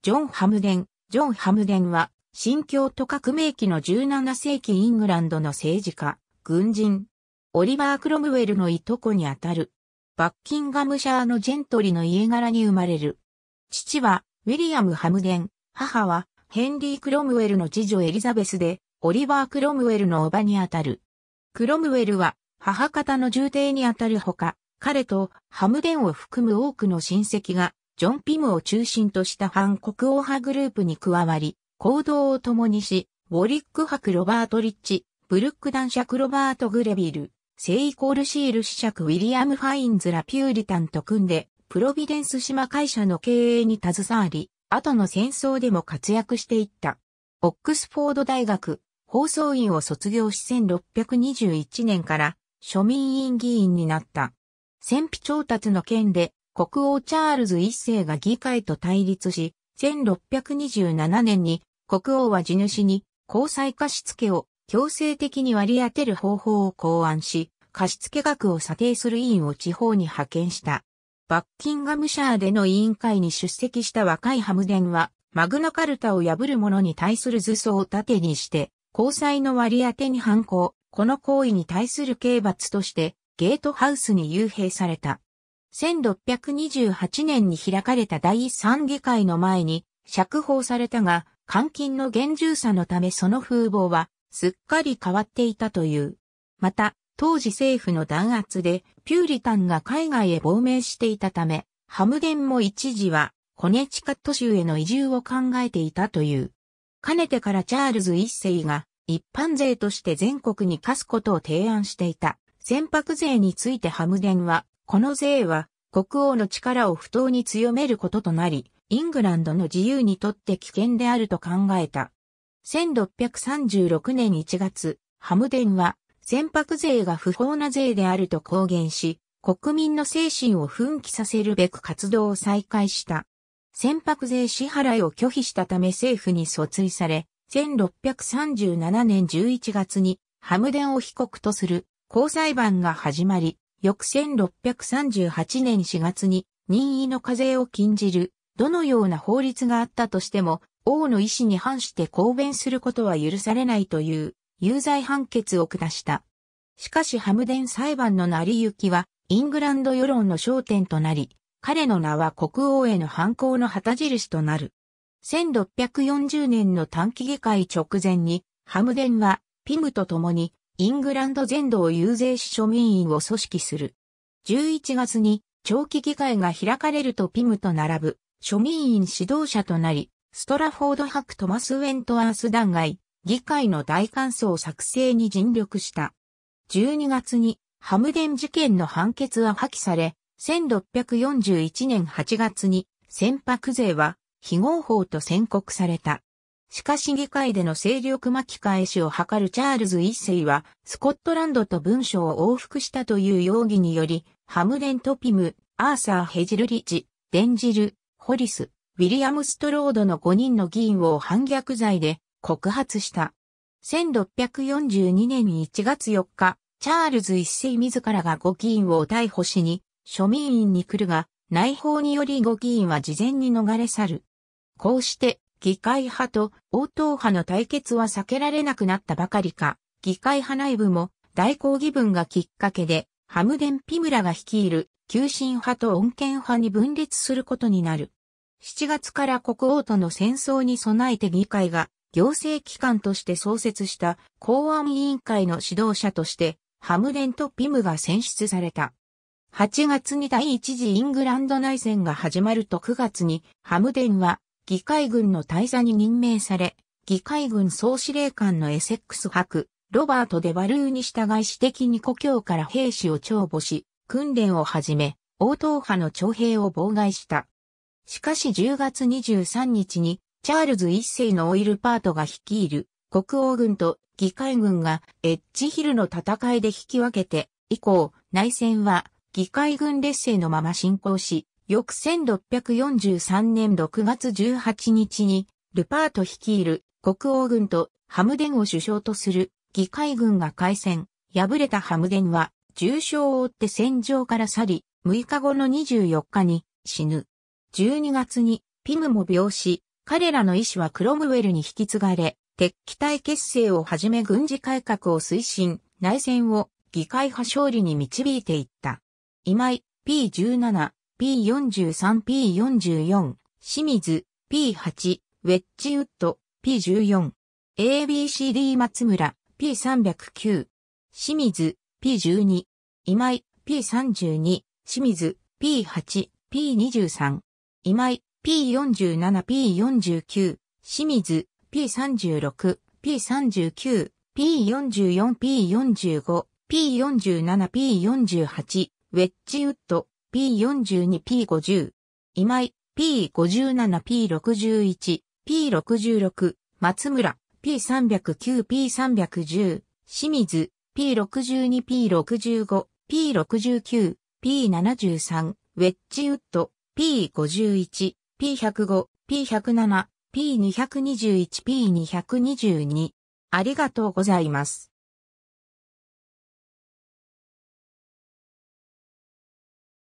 ジョン・ハムデン。ジョン・ハムデンは、新教徒革命期の17世紀イングランドの政治家、軍人、オリバー・クロムウェルのいとこにあたる。バッキンガムシャーのジェントリの家柄に生まれる。父は、ウィリアム・ハムデン、母は、ヘンリー・クロムウェルの次女エリザベスで、オリバー・クロムウェルの叔母にあたる。クロムウェルは、母方の重帝にあたるほか、彼とハムデンを含む多くの親戚がジョン・ピムを中心とした反国王派グループに加わり、行動を共にし、ウォリック伯ロバート・リッチ、ブルック男爵ロバート・グレビル、セイコールシールャク・ウィリアム・ファインズ・ラ・ピューリタンと組んで、プロビデンス島会社の経営に携わり、後の戦争でも活躍していった。オックスフォード大学放送院を卒業し1621年から庶民院議員になった。戦費調達の件で国王チャールズ一世が議会と対立し、1627年に国王は地主に交際貸付を強制的に割り当てる方法を考案し、貸付額を査定する委員を地方に派遣した。バッキンガムシャーでの委員会に出席した若いハムデンは、マグナカルタを破る者に対する図相を盾にして、交際の割り当てに反抗、この行為に対する刑罰として、ゲートハウスに幽閉された。1628年に開かれた第三議会の前に釈放されたが、監禁の厳重さのためその風貌はすっかり変わっていたという。また、当時政府の弾圧でピューリタンが海外へ亡命していたため、ハムデンも一時はコネチカット州への移住を考えていたという。かねてからチャールズ一世が一般税として全国に課すことを提案していた船舶税についてハムデンはこの税は国王の力を不当に強めることとなり、イングランドの自由にとって危険であると考えた。1636年1月、ハムデンは船舶税が不法な税であると公言し、国民の精神を奮起させるべく活動を再開した。船舶税支払いを拒否したため政府に訴追され、1637年11月にハムデンを被告とする高裁判が始まり、翌1638年4月に任意の課税を禁じる、どのような法律があったとしても、王の意思に反して抗弁することは許されないという、有罪判決を下した。しかしハムデン裁判の成り行きは、イングランド世論の焦点となり、彼の名は国王への反抗の旗印となる。1640年の短期議会直前に、ハムデンは、ピムと共にイングランド全土を遊説し庶民員を組織する。11月に長期議会が開かれるとピムと並ぶ庶民員指導者となり、ストラフォード博トマス・ウェントアース弾劾、議会の大感想作成に尽力した。12月にハムデン事件の判決は破棄され、1641年8月に船舶税は非合法と宣告された。しかし議会での勢力巻き返しを図るチャールズ一世は、スコットランドと文書を往復したという容疑により、ハムレン・トピム、アーサー・ヘジルリッジ、デンジル、ホリス、ウィリアム・ストロードの5人の議員を反逆罪で告発した。1642年1月4日、チャールズ一世自らが5議員を逮捕しに、庶民院に来るが、内報により5議員は事前に逃れ去る。こうして、議会派と応答派の対決は避けられなくなったばかりか、議会派内部も大抗議文がきっかけで、ハムデン・ピムラが率いる、急進派と穏健派に分裂することになる。7月から国王との戦争に備えて議会が行政機関として創設した公安委員会の指導者として、ハムデンとピムが選出された。8月に第一次イングランド内戦が始まると9月にハムデンは議会軍の大佐に任命され、議会軍総司令官のエセックス博、ロバート・デ・バルーに従い私的に故郷から兵士を徴募し、訓練を始め、応答派の徴兵を妨害した。しかし10月23日に、チャールズ一世のオイルパートが率いる国王軍と議会軍がエッジヒルの戦いで引き分けて、以降、内戦は議会軍劣勢のまま進行し、翌1643年6月18日に、ルパート率いる国王軍とハムデンを首相とする議会軍が開戦、敗れたハムデンは重傷を負って戦場から去り、6日後の24日に死ぬ。12月にピムも病死、彼らの意志はクロムウェルに引き継がれ、敵機体結成をはじめ軍事改革を推進、内戦を議会派勝利に導いていった。今井 P17 P43、P44、清水、P8、ウェッジウッド、P14、ABCD 松村、P309、清水、P12、今井、P32、清水、P8、P23、今井、P47、P49、清水、P36、P39、P44、P45、P47、P48、ウェッジウッド、P42、P50、今井、P57、P61、P66、松村、P309、P310、清水、P62、P65、P69、P73、ウェッジウッド、P51、P105、P107、P221、P222。ありがとうございます。